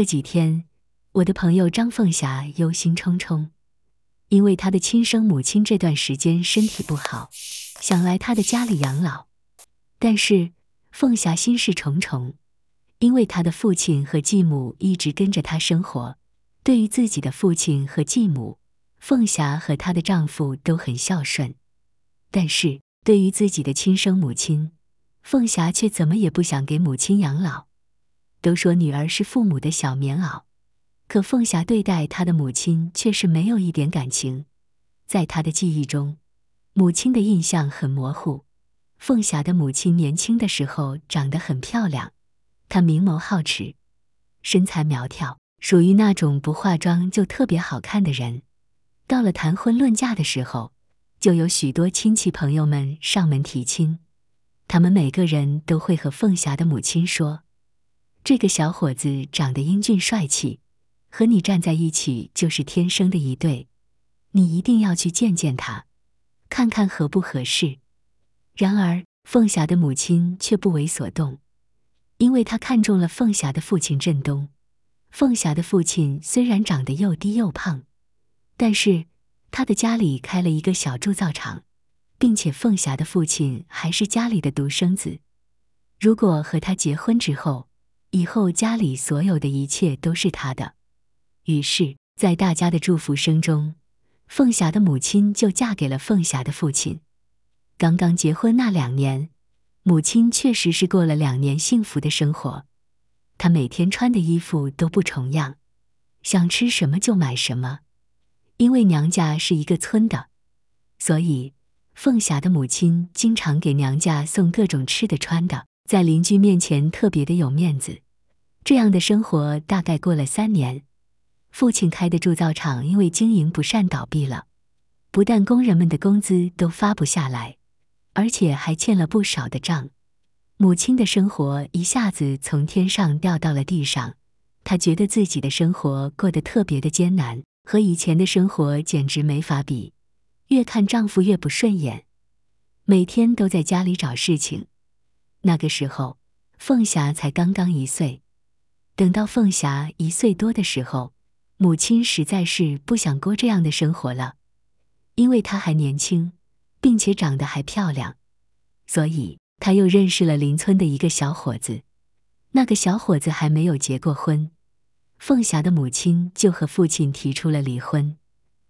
这几天，我的朋友张凤霞忧心忡忡，因为她的亲生母亲这段时间身体不好，想来她的家里养老。但是，凤霞心事重重，因为她的父亲和继母一直跟着她生活。对于自己的父亲和继母，凤霞和她的丈夫都很孝顺，但是对于自己的亲生母亲，凤霞却怎么也不想给母亲养老。都说女儿是父母的小棉袄，可凤霞对待她的母亲却是没有一点感情。在她的记忆中，母亲的印象很模糊。凤霞的母亲年轻的时候长得很漂亮，她明眸皓齿，身材苗条，属于那种不化妆就特别好看的人。到了谈婚论嫁的时候，就有许多亲戚朋友们上门提亲，他们每个人都会和凤霞的母亲说。这个小伙子长得英俊帅气，和你站在一起就是天生的一对，你一定要去见见他，看看合不合适。然而，凤霞的母亲却不为所动，因为她看中了凤霞的父亲振东。凤霞的父亲虽然长得又低又胖，但是他的家里开了一个小铸造厂，并且凤霞的父亲还是家里的独生子。如果和他结婚之后，以后家里所有的一切都是他的。于是，在大家的祝福声中，凤霞的母亲就嫁给了凤霞的父亲。刚刚结婚那两年，母亲确实是过了两年幸福的生活。她每天穿的衣服都不重样，想吃什么就买什么。因为娘家是一个村的，所以凤霞的母亲经常给娘家送各种吃的穿的。在邻居面前特别的有面子，这样的生活大概过了三年，父亲开的铸造厂因为经营不善倒闭了，不但工人们的工资都发不下来，而且还欠了不少的账，母亲的生活一下子从天上掉到了地上，她觉得自己的生活过得特别的艰难，和以前的生活简直没法比，越看丈夫越不顺眼，每天都在家里找事情。那个时候，凤霞才刚刚一岁。等到凤霞一岁多的时候，母亲实在是不想过这样的生活了，因为她还年轻，并且长得还漂亮，所以她又认识了邻村的一个小伙子。那个小伙子还没有结过婚，凤霞的母亲就和父亲提出了离婚。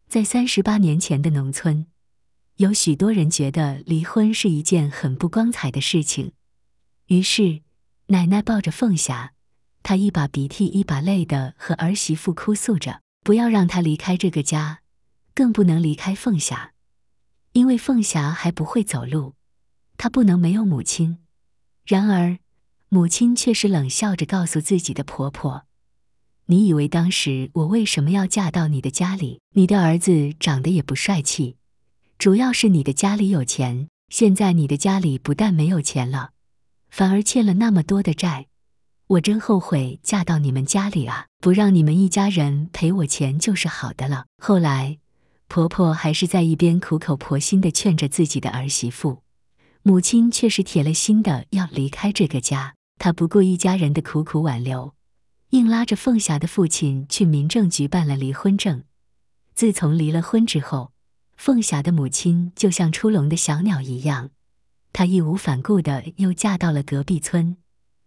在三十八年前的农村，有许多人觉得离婚是一件很不光彩的事情。于是，奶奶抱着凤霞，她一把鼻涕一把泪的和儿媳妇哭诉着：“不要让她离开这个家，更不能离开凤霞，因为凤霞还不会走路，她不能没有母亲。”然而，母亲却是冷笑着告诉自己的婆婆：“你以为当时我为什么要嫁到你的家里？你的儿子长得也不帅气，主要是你的家里有钱。现在你的家里不但没有钱了。”反而欠了那么多的债，我真后悔嫁到你们家里啊！不让你们一家人赔我钱就是好的了。后来，婆婆还是在一边苦口婆心地劝着自己的儿媳妇，母亲却是铁了心的要离开这个家。她不顾一家人的苦苦挽留，硬拉着凤霞的父亲去民政局办了离婚证。自从离了婚之后，凤霞的母亲就像出笼的小鸟一样。她义无反顾地又嫁到了隔壁村，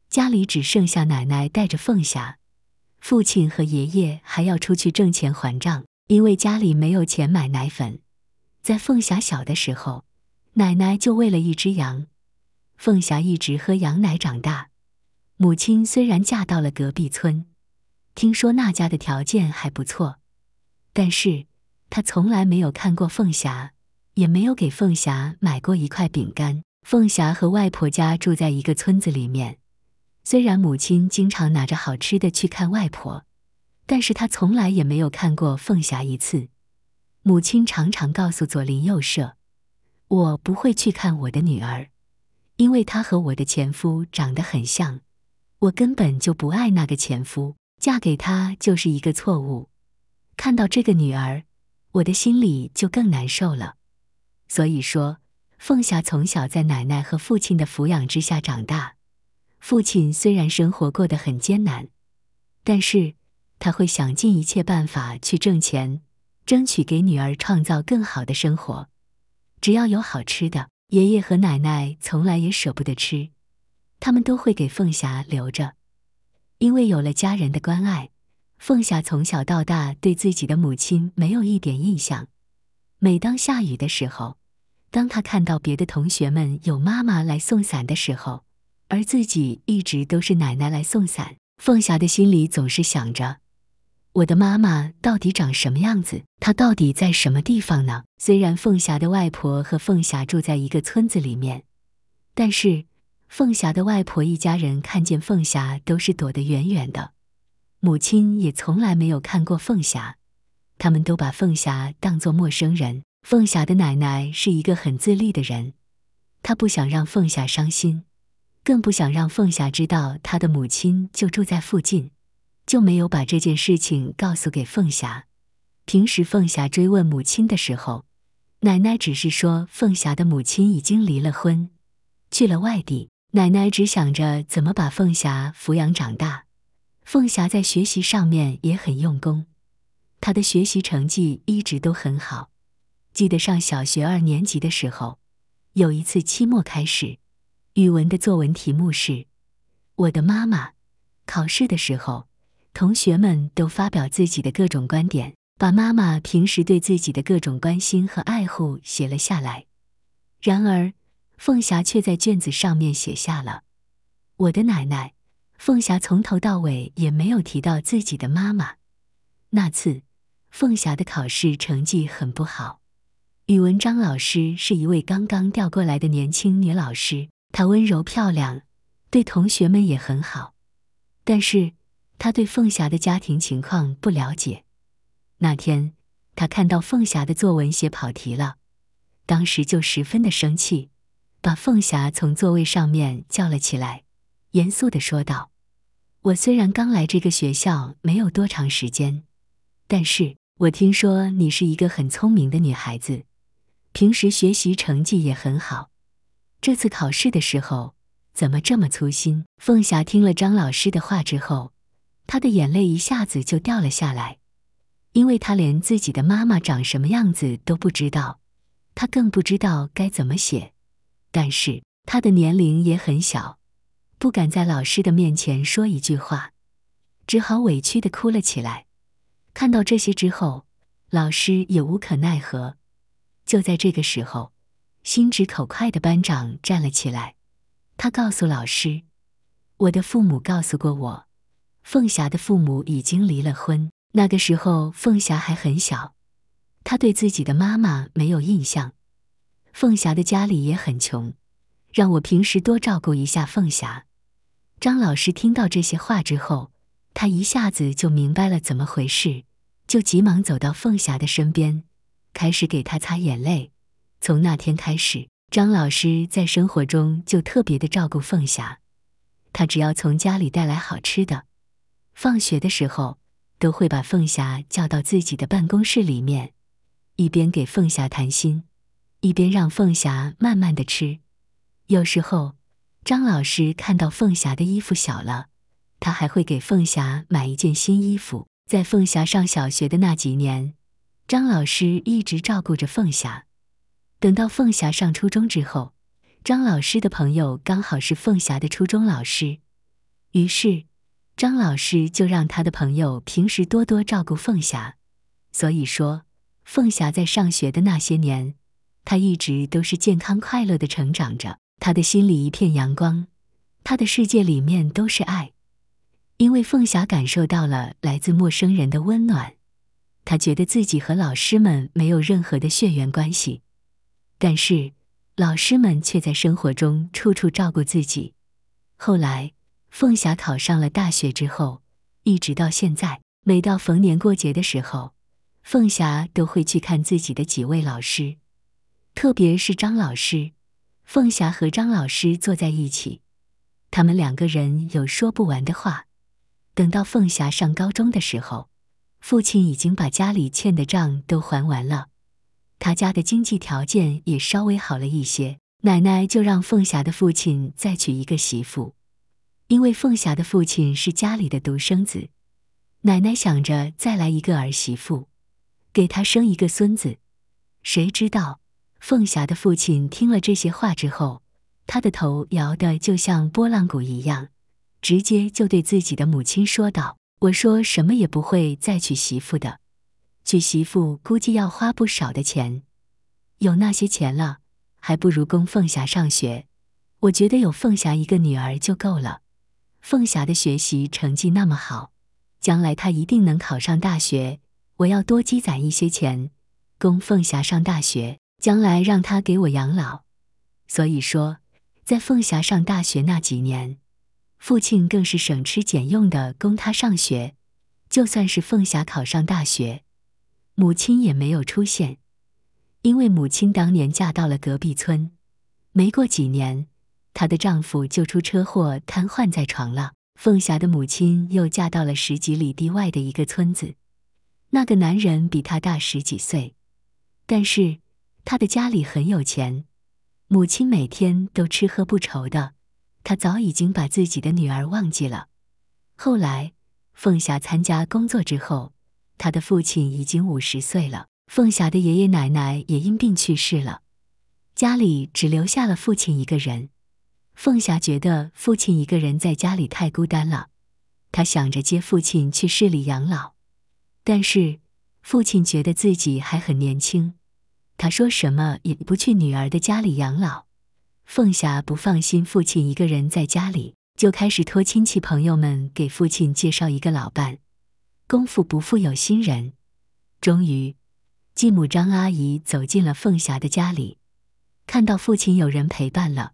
家里只剩下奶奶带着凤霞，父亲和爷爷还要出去挣钱还账，因为家里没有钱买奶粉。在凤霞小的时候，奶奶就喂了一只羊，凤霞一直喝羊奶长大。母亲虽然嫁到了隔壁村，听说那家的条件还不错，但是她从来没有看过凤霞，也没有给凤霞买过一块饼干。凤霞和外婆家住在一个村子里面。虽然母亲经常拿着好吃的去看外婆，但是她从来也没有看过凤霞一次。母亲常常告诉左邻右舍：“我不会去看我的女儿，因为她和我的前夫长得很像。我根本就不爱那个前夫，嫁给他就是一个错误。看到这个女儿，我的心里就更难受了。”所以说。凤霞从小在奶奶和父亲的抚养之下长大。父亲虽然生活过得很艰难，但是他会想尽一切办法去挣钱，争取给女儿创造更好的生活。只要有好吃的，爷爷和奶奶从来也舍不得吃，他们都会给凤霞留着。因为有了家人的关爱，凤霞从小到大对自己的母亲没有一点印象。每当下雨的时候。当他看到别的同学们有妈妈来送伞的时候，而自己一直都是奶奶来送伞，凤霞的心里总是想着：我的妈妈到底长什么样子？她到底在什么地方呢？虽然凤霞的外婆和凤霞住在一个村子里面，但是凤霞的外婆一家人看见凤霞都是躲得远远的，母亲也从来没有看过凤霞，他们都把凤霞当作陌生人。凤霞的奶奶是一个很自立的人，她不想让凤霞伤心，更不想让凤霞知道她的母亲就住在附近，就没有把这件事情告诉给凤霞。平时凤霞追问母亲的时候，奶奶只是说凤霞的母亲已经离了婚，去了外地。奶奶只想着怎么把凤霞抚养长大。凤霞在学习上面也很用功，她的学习成绩一直都很好。记得上小学二年级的时候，有一次期末开始，语文的作文题目是“我的妈妈”。考试的时候，同学们都发表自己的各种观点，把妈妈平时对自己的各种关心和爱护写了下来。然而，凤霞却在卷子上面写下了“我的奶奶”。凤霞从头到尾也没有提到自己的妈妈。那次，凤霞的考试成绩很不好。语文张老师是一位刚刚调过来的年轻女老师，她温柔漂亮，对同学们也很好。但是，她对凤霞的家庭情况不了解。那天，她看到凤霞的作文写跑题了，当时就十分的生气，把凤霞从座位上面叫了起来，严肃的说道：“我虽然刚来这个学校没有多长时间，但是我听说你是一个很聪明的女孩子。”平时学习成绩也很好，这次考试的时候怎么这么粗心？凤霞听了张老师的话之后，她的眼泪一下子就掉了下来，因为她连自己的妈妈长什么样子都不知道，她更不知道该怎么写。但是他的年龄也很小，不敢在老师的面前说一句话，只好委屈的哭了起来。看到这些之后，老师也无可奈何。就在这个时候，心直口快的班长站了起来，他告诉老师：“我的父母告诉过我，凤霞的父母已经离了婚。那个时候，凤霞还很小，他对自己的妈妈没有印象。凤霞的家里也很穷，让我平时多照顾一下凤霞。”张老师听到这些话之后，他一下子就明白了怎么回事，就急忙走到凤霞的身边。开始给他擦眼泪。从那天开始，张老师在生活中就特别的照顾凤霞。他只要从家里带来好吃的，放学的时候都会把凤霞叫到自己的办公室里面，一边给凤霞谈心，一边让凤霞慢慢的吃。有时候，张老师看到凤霞的衣服小了，他还会给凤霞买一件新衣服。在凤霞上小学的那几年。张老师一直照顾着凤霞。等到凤霞上初中之后，张老师的朋友刚好是凤霞的初中老师，于是张老师就让他的朋友平时多多照顾凤霞。所以说，凤霞在上学的那些年，她一直都是健康快乐的成长着，她的心里一片阳光，她的世界里面都是爱，因为凤霞感受到了来自陌生人的温暖。他觉得自己和老师们没有任何的血缘关系，但是老师们却在生活中处处照顾自己。后来，凤霞考上了大学之后，一直到现在，每到逢年过节的时候，凤霞都会去看自己的几位老师，特别是张老师。凤霞和张老师坐在一起，他们两个人有说不完的话。等到凤霞上高中的时候。父亲已经把家里欠的账都还完了，他家的经济条件也稍微好了一些。奶奶就让凤霞的父亲再娶一个媳妇，因为凤霞的父亲是家里的独生子，奶奶想着再来一个儿媳妇，给他生一个孙子。谁知道，凤霞的父亲听了这些话之后，他的头摇得就像拨浪鼓一样，直接就对自己的母亲说道。我说什么也不会再娶媳妇的，娶媳妇估计要花不少的钱，有那些钱了，还不如供凤霞上学。我觉得有凤霞一个女儿就够了，凤霞的学习成绩那么好，将来她一定能考上大学。我要多积攒一些钱，供凤霞上大学，将来让她给我养老。所以说，在凤霞上大学那几年。父亲更是省吃俭用的供她上学，就算是凤霞考上大学，母亲也没有出现，因为母亲当年嫁到了隔壁村，没过几年，她的丈夫就出车祸瘫痪在床了。凤霞的母亲又嫁到了十几里地外的一个村子，那个男人比她大十几岁，但是他的家里很有钱，母亲每天都吃喝不愁的。他早已经把自己的女儿忘记了。后来，凤霞参加工作之后，他的父亲已经五十岁了，凤霞的爷爷奶奶也因病去世了，家里只留下了父亲一个人。凤霞觉得父亲一个人在家里太孤单了，她想着接父亲去市里养老，但是父亲觉得自己还很年轻，他说什么也不去女儿的家里养老。凤霞不放心父亲一个人在家里，就开始托亲戚朋友们给父亲介绍一个老伴。功夫不负有心人，终于，继母张阿姨走进了凤霞的家里。看到父亲有人陪伴了，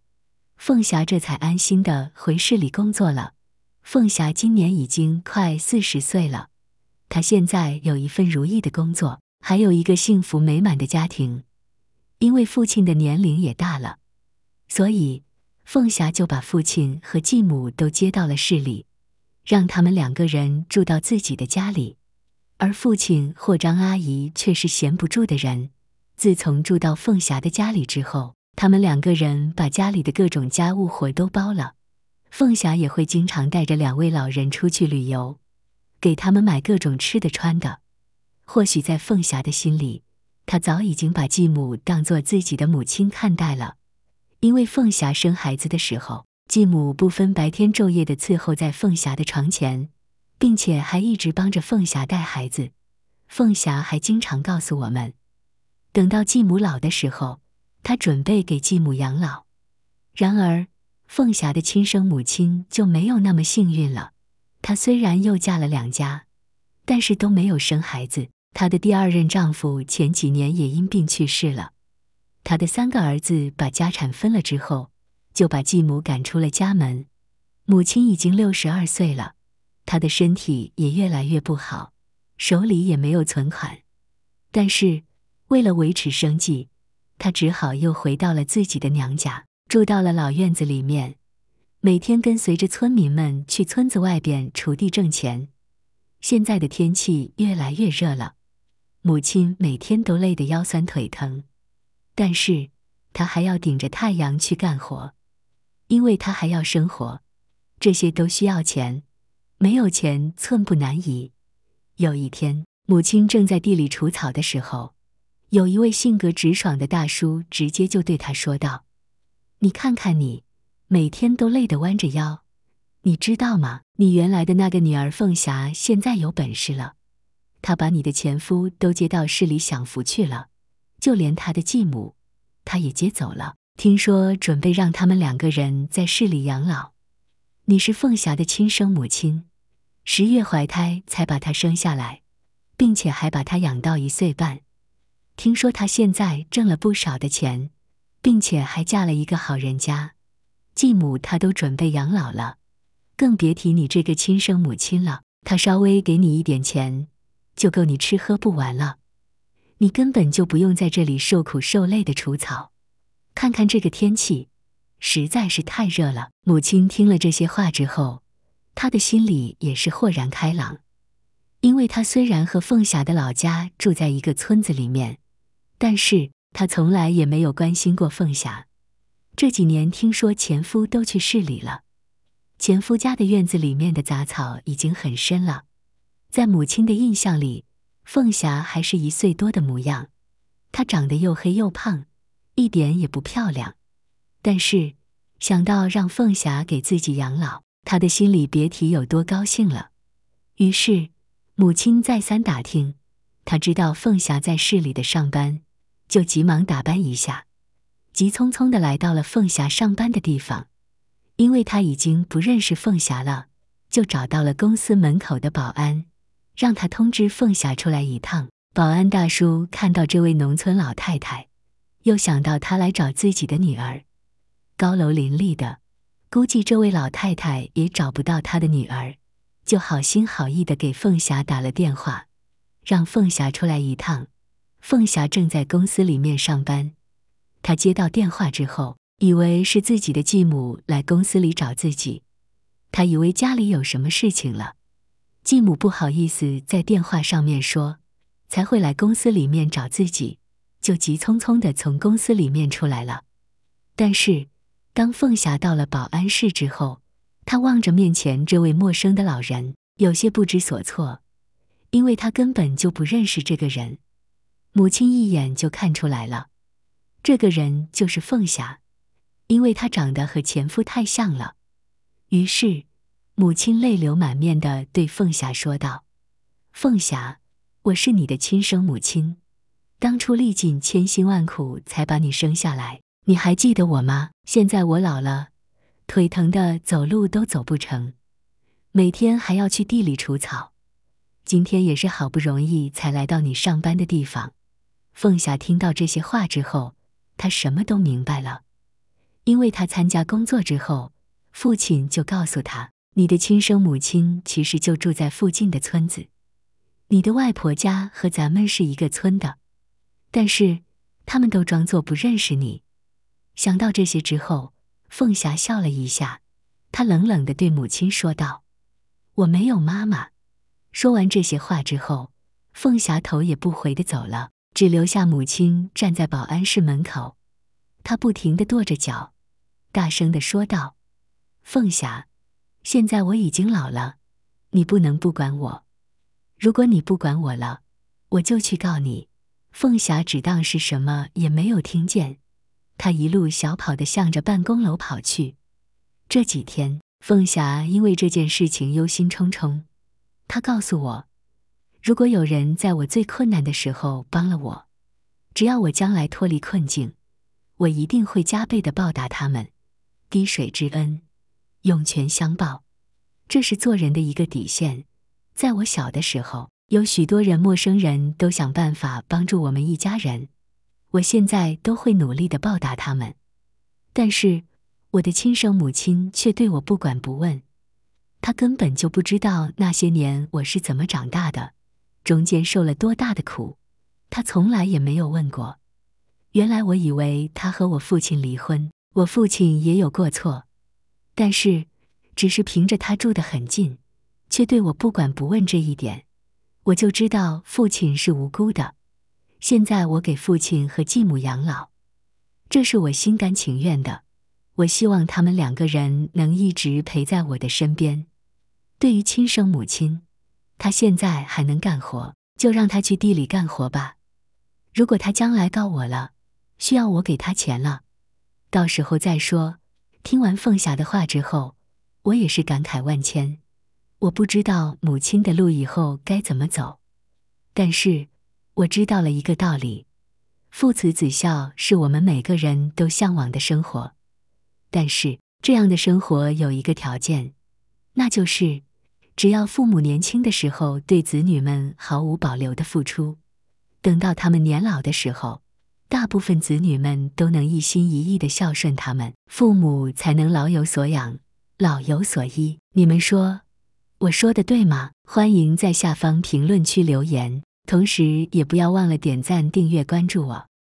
凤霞这才安心的回市里工作了。凤霞今年已经快四十岁了，她现在有一份如意的工作，还有一个幸福美满的家庭。因为父亲的年龄也大了。所以，凤霞就把父亲和继母都接到了市里，让他们两个人住到自己的家里。而父亲或张阿姨却是闲不住的人。自从住到凤霞的家里之后，他们两个人把家里的各种家务活都包了。凤霞也会经常带着两位老人出去旅游，给他们买各种吃的穿的。或许在凤霞的心里，她早已经把继母当做自己的母亲看待了。因为凤霞生孩子的时候，继母不分白天昼夜地伺候在凤霞的床前，并且还一直帮着凤霞带孩子。凤霞还经常告诉我们，等到继母老的时候，她准备给继母养老。然而，凤霞的亲生母亲就没有那么幸运了。她虽然又嫁了两家，但是都没有生孩子。她的第二任丈夫前几年也因病去世了。他的三个儿子把家产分了之后，就把继母赶出了家门。母亲已经六十二岁了，她的身体也越来越不好，手里也没有存款。但是，为了维持生计，她只好又回到了自己的娘家，住到了老院子里面，每天跟随着村民们去村子外边锄地挣钱。现在的天气越来越热了，母亲每天都累得腰酸腿疼。但是，他还要顶着太阳去干活，因为他还要生活，这些都需要钱，没有钱寸步难移。有一天，母亲正在地里除草的时候，有一位性格直爽的大叔直接就对他说道：“你看看你，每天都累得弯着腰，你知道吗？你原来的那个女儿凤霞现在有本事了，她把你的前夫都接到市里享福去了。”就连他的继母，他也接走了。听说准备让他们两个人在市里养老。你是凤霞的亲生母亲，十月怀胎才把她生下来，并且还把她养到一岁半。听说她现在挣了不少的钱，并且还嫁了一个好人家。继母她都准备养老了，更别提你这个亲生母亲了。她稍微给你一点钱，就够你吃喝不完了。你根本就不用在这里受苦受累的除草，看看这个天气，实在是太热了。母亲听了这些话之后，她的心里也是豁然开朗，因为她虽然和凤霞的老家住在一个村子里面，但是她从来也没有关心过凤霞。这几年听说前夫都去市里了，前夫家的院子里面的杂草已经很深了，在母亲的印象里。凤霞还是一岁多的模样，她长得又黑又胖，一点也不漂亮。但是，想到让凤霞给自己养老，他的心里别提有多高兴了。于是，母亲再三打听，他知道凤霞在市里的上班，就急忙打扮一下，急匆匆地来到了凤霞上班的地方。因为他已经不认识凤霞了，就找到了公司门口的保安。让他通知凤霞出来一趟。保安大叔看到这位农村老太太，又想到她来找自己的女儿，高楼林立的，估计这位老太太也找不到她的女儿，就好心好意的给凤霞打了电话，让凤霞出来一趟。凤霞正在公司里面上班，她接到电话之后，以为是自己的继母来公司里找自己，她以为家里有什么事情了。继母不好意思在电话上面说，才会来公司里面找自己，就急匆匆的从公司里面出来了。但是当凤霞到了保安室之后，她望着面前这位陌生的老人，有些不知所措，因为她根本就不认识这个人。母亲一眼就看出来了，这个人就是凤霞，因为她长得和前夫太像了。于是。母亲泪流满面地对凤霞说道：“凤霞，我是你的亲生母亲，当初历尽千辛万苦才把你生下来，你还记得我吗？现在我老了，腿疼的走路都走不成，每天还要去地里除草。今天也是好不容易才来到你上班的地方。”凤霞听到这些话之后，她什么都明白了，因为她参加工作之后，父亲就告诉她。你的亲生母亲其实就住在附近的村子，你的外婆家和咱们是一个村的，但是他们都装作不认识你。想到这些之后，凤霞笑了一下，她冷冷地对母亲说道：“我没有妈妈。”说完这些话之后，凤霞头也不回地走了，只留下母亲站在保安室门口，她不停地跺着脚，大声地说道：“凤霞！”现在我已经老了，你不能不管我。如果你不管我了，我就去告你。凤霞只当是什么也没有听见，她一路小跑的向着办公楼跑去。这几天，凤霞因为这件事情忧心忡忡。她告诉我，如果有人在我最困难的时候帮了我，只要我将来脱离困境，我一定会加倍的报答他们，滴水之恩。涌泉相报，这是做人的一个底线。在我小的时候，有许多人、陌生人都想办法帮助我们一家人，我现在都会努力的报答他们。但是，我的亲生母亲却对我不管不问，她根本就不知道那些年我是怎么长大的，中间受了多大的苦，她从来也没有问过。原来我以为她和我父亲离婚，我父亲也有过错。但是，只是凭着他住得很近，却对我不管不问这一点，我就知道父亲是无辜的。现在我给父亲和继母养老，这是我心甘情愿的。我希望他们两个人能一直陪在我的身边。对于亲生母亲，她现在还能干活，就让她去地里干活吧。如果她将来告我了，需要我给她钱了，到时候再说。听完凤霞的话之后，我也是感慨万千。我不知道母亲的路以后该怎么走，但是我知道了一个道理：父慈子孝是我们每个人都向往的生活。但是这样的生活有一个条件，那就是只要父母年轻的时候对子女们毫无保留的付出，等到他们年老的时候。大部分子女们都能一心一意的孝顺他们父母，才能老有所养，老有所依。你们说，我说的对吗？欢迎在下方评论区留言，同时也不要忘了点赞、订阅、关注我。